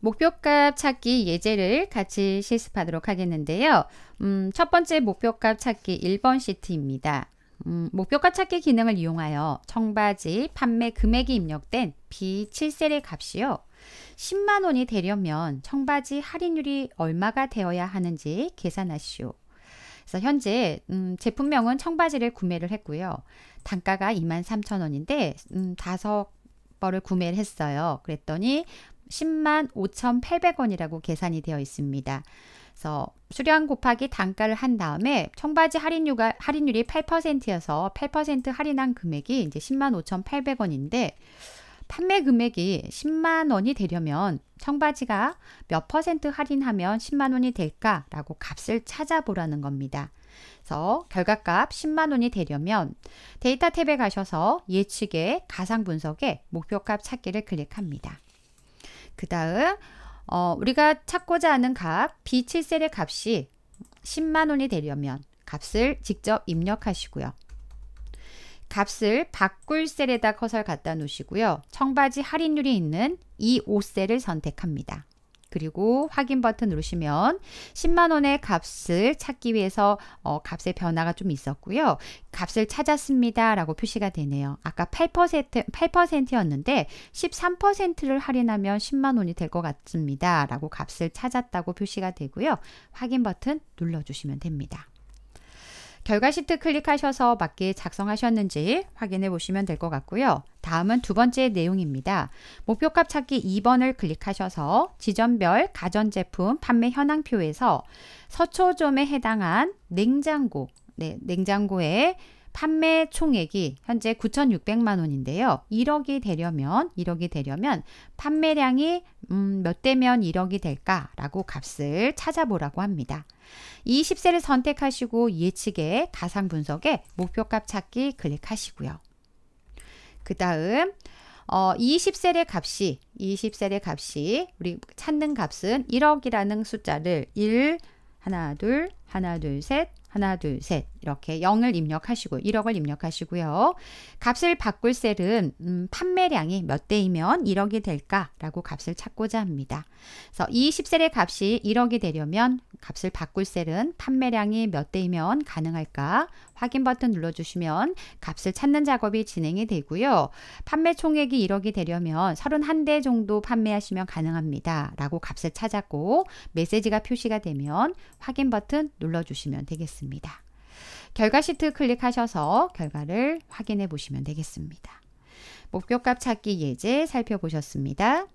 목표값 찾기 예제를 같이 실습하도록 하겠는데요. 음, 첫 번째 목표값 찾기 1번 시트입니다. 음, 목표값 찾기 기능을 이용하여 청바지 판매 금액이 입력된 B7셀의 값이요. 10만 원이 되려면 청바지 할인율이 얼마가 되어야 하는지 계산하시오. 그래서 현재 음, 제품명은 청바지를 구매를 했고요. 단가가 23,000원인데 음, 5벌을 구매를 했어요. 그랬더니 10만 5,800원이라고 계산이 되어 있습니다. 그래서 수량 곱하기 단가를 한 다음에 청바지 할인율가, 할인율이 8%여서 8% 할인한 금액이 이제 10만 5,800원인데 판매 금액이 10만 원이 되려면 청바지가 몇 퍼센트 할인하면 10만 원이 될까라고 값을 찾아보라는 겁니다. 그래서 결과값 10만 원이 되려면 데이터 탭에 가셔서 예측의 가상 분석에 목표값 찾기를 클릭합니다. 그 다음 어, 우리가 찾고자 하는 값 B7셀의 값이 10만 원이 되려면 값을 직접 입력하시고요. 값을 바꿀 셀에다 커서 갖다 놓으시고요. 청바지 할인율이 있는 이 5셀을 선택합니다. 그리고 확인 버튼 누르시면 10만원의 값을 찾기 위해서 어, 값의 변화가 좀 있었고요. 값을 찾았습니다. 라고 표시가 되네요. 아까 8%, 8%였는데 13%를 할인하면 10만원이 될 것 같습니다. 라고 값을 찾았다고 표시가 되고요. 확인 버튼 눌러주시면 됩니다. 결과 시트 클릭하셔서 맞게 작성하셨는지 확인해 보시면 될 것 같고요. 다음은 두 번째 내용입니다. 목표값 찾기 2번을 클릭하셔서 지점별 가전제품 판매 현황표에서 서초점에 해당한 냉장고, 네, 냉장고에 판매 총액이 현재 9,600만 원인데요. 1억이 되려면 1억이 되려면 판매량이 음, 몇 대면 1억이 될까라고 값을 찾아보라고 합니다. 20세를 선택하시고 예측의 가상 분석에 목표값 찾기 클릭하시고요. 그 다음 어, 20셀의 값이 20셀의 값이 우리 찾는 값은 1억이라는 숫자를 1 하나 둘 하나 둘 셋 하나 둘 셋 이렇게 0을 입력하시고 1억을 입력하시고요. 값을 바꿀 셀은 음, 판매량이 몇 대이면 1억이 될까라고 값을 찾고자 합니다. 그래서 이0셀의 값이 1억이 되려면 값을 바꿀 셀은 판매량이 몇 대이면 가능할까 확인 버튼 눌러주시면 값을 찾는 작업이 진행이 되고요. 판매 총액이 1억이 되려면 31대 정도 판매하시면 가능합니다. 라고 값을 찾았고 메시지가 표시가 되면 확인 버튼 눌러주시면 되겠습니다. 결과 시트 클릭하셔서 결과를 확인해 보시면 되겠습니다. 목표값 찾기 예제 살펴보셨습니다.